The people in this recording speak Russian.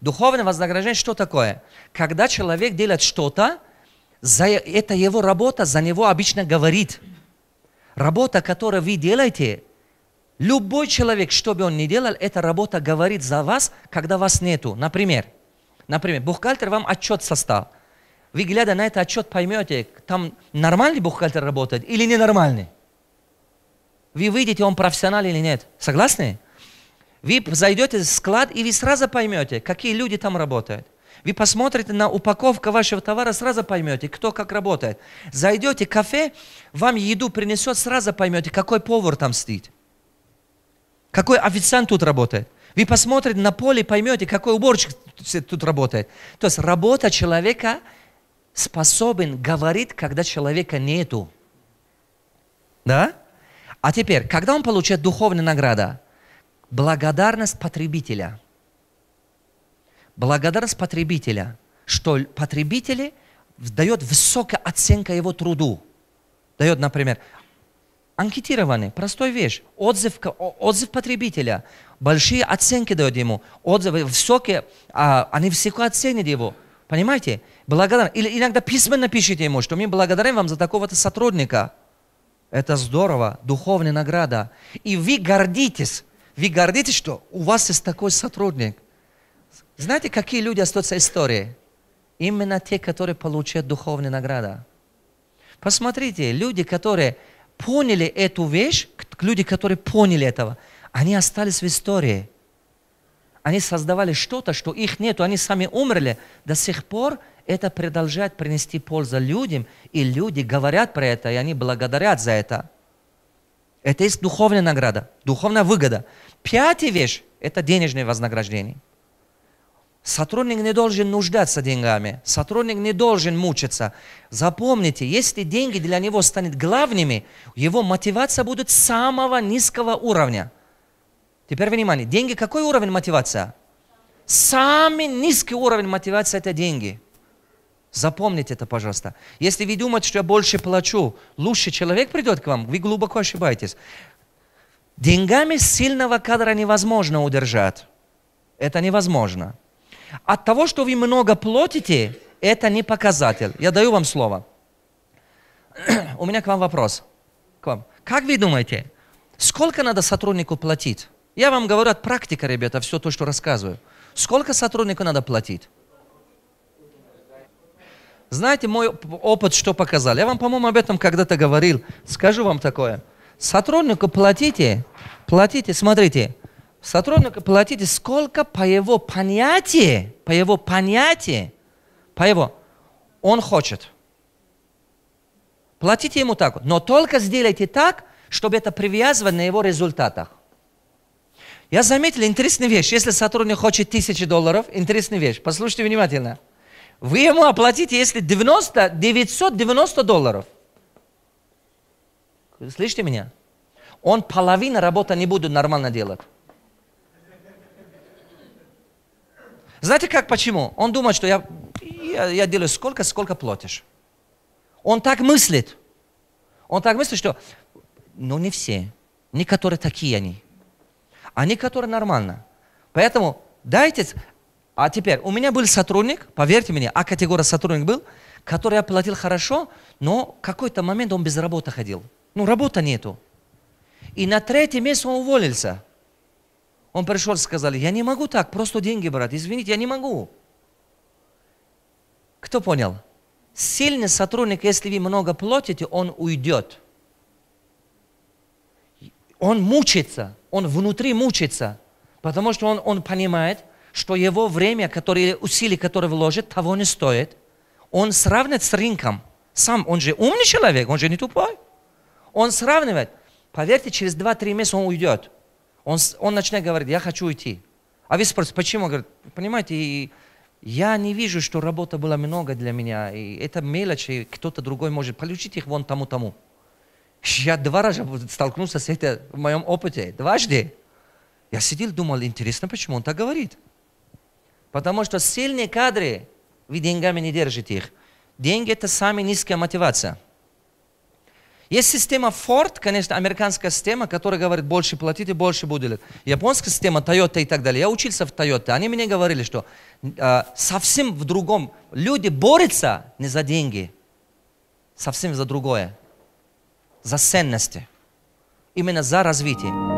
Духовное вознаграждение что такое? Когда человек делает что-то, за это его работа за него обычно говорит. Работа, которую вы делаете, любой человек, что бы он ни делал, эта работа говорит за вас, когда вас нету. Например, например бухгалтер вам отчет составил. Вы, глядя на этот отчет, поймете, там нормальный бухгалтер работает или ненормальный. Вы выйдете, он профессионал или нет. Согласны? Вы зайдете в склад, и вы сразу поймете, какие люди там работают. Вы посмотрите на упаковку вашего товара, сразу поймете, кто как работает. Зайдете в кафе, вам еду принесет, сразу поймете, какой повар там стоит. Какой официант тут работает. Вы посмотрите на поле, поймете, какой уборщик тут работает. То есть работа человека способен говорить, когда человека нету. Да? А теперь, когда он получает духовную награду? Благодарность потребителя. Благодарность потребителя, что потребители дает высокая оценка его труду. Дает, например, анкетированный, простой вещь, отзыв, отзыв потребителя, большие оценки дает ему, отзывы высокие, а, они всегда оценят его. Понимаете? Благодарен. Или иногда письменно пишите ему, что мы благодарим вам за такого-то сотрудника. Это здорово, духовная награда. И вы гордитесь вы гордитесь, что у вас есть такой сотрудник. Знаете, какие люди остаются истории? Именно те, которые получают духовные награды. Посмотрите, люди, которые поняли эту вещь, люди, которые поняли этого, они остались в истории. Они создавали что-то, что их нету, они сами умерли. До сих пор это продолжает принести пользу людям, и люди говорят про это, и они благодарят за это. Это есть духовная награда, духовная выгода. Пятая вещь – это денежное вознаграждение. Сотрудник не должен нуждаться деньгами, сотрудник не должен мучиться. Запомните, если деньги для него станут главными, его мотивация будет самого низкого уровня. Теперь внимание, деньги какой уровень мотивация? Самый низкий уровень мотивации – это деньги – Запомните это, пожалуйста. Если вы думаете, что я больше плачу, лучший человек придет к вам, вы глубоко ошибаетесь. Деньгами сильного кадра невозможно удержать. Это невозможно. От того, что вы много платите, это не показатель. Я даю вам слово. У меня к вам вопрос. К вам. Как вы думаете, сколько надо сотруднику платить? Я вам говорю от практика, ребята, все то, что рассказываю. Сколько сотруднику надо платить? Знаете, мой опыт что показал? Я вам, по-моему, об этом когда-то говорил. Скажу вам такое. Сотруднику платите, платите, смотрите, сотруднику платите сколько по его понятию, по его понятию, по его, он хочет. Платите ему так, но только сделайте так, чтобы это привязывать на его результатах. Я заметил интересную вещь. Если сотрудник хочет тысячи долларов, интересная вещь. Послушайте внимательно – вы ему оплатите, если 90, 990 долларов. Слышите меня? Он половина работы не будет нормально делать. Знаете как, почему? Он думает, что я, я, я делаю сколько, сколько платишь. Он так мыслит. Он так мыслит, что, ну не все, не которые такие они, а некоторые нормально. Поэтому дайте, а теперь, у меня был сотрудник, поверьте мне, А категория сотрудник был, который оплатил хорошо, но в какой-то момент он без работы ходил. Ну, работы нету. И на третье место он уволился. Он пришел и сказал, я не могу так, просто деньги брать, извините, я не могу. Кто понял? Сильный сотрудник, если вы много платите, он уйдет. Он мучится, он внутри мучится, потому что он, он понимает, что его время, которое, усилия, которые вложит, того не стоит. Он сравнивает с рынком. Сам, он же умный человек, он же не тупой. Он сравнивает. Поверьте, через 2-3 месяца он уйдет. Он, он начинает говорить, я хочу уйти. А вы спросите, почему? Он говорит, понимаете, я не вижу, что работа была много для меня. И это мелочи, кто-то другой может получить их вон тому-тому. Я два раза столкнулся с этим в моем опыте. Дважды. Я сидел, думал, интересно, почему он так говорит. Потому что сильные кадры, вы деньгами не держите их. Деньги – это самая низкая мотивация. Есть система Ford, конечно, американская система, которая говорит, больше платите, больше будет. Японская система Toyota и так далее. Я учился в Toyota. Они мне говорили, что э, совсем в другом. Люди борются не за деньги, совсем за другое. За ценности. Именно за развитие.